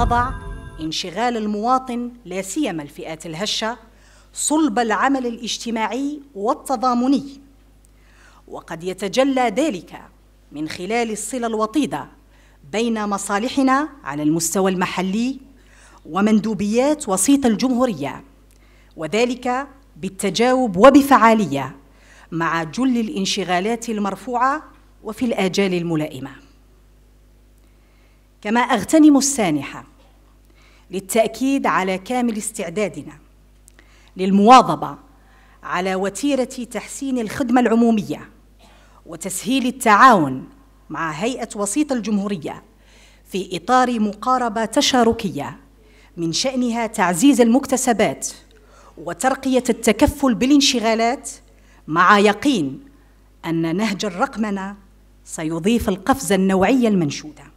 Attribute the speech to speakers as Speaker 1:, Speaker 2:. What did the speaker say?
Speaker 1: وضع انشغال المواطن لا سيما الفئات الهشه صلب العمل الاجتماعي والتضامني وقد يتجلى ذلك من خلال الصله الوطيده بين مصالحنا على المستوى المحلي ومندوبيات وسيط الجمهوريه وذلك بالتجاوب وبفعاليه مع جل الانشغالات المرفوعه وفي الاجال الملائمه كما اغتنم السانحه للتأكيد على كامل استعدادنا للمواظبة على وتيرة تحسين الخدمة العمومية وتسهيل التعاون مع هيئة وسيط الجمهورية في إطار مقاربة تشاركية من شأنها تعزيز المكتسبات وترقية التكفل بالانشغالات مع يقين أن نهج الرقمنة سيضيف القفزة النوعية المنشودة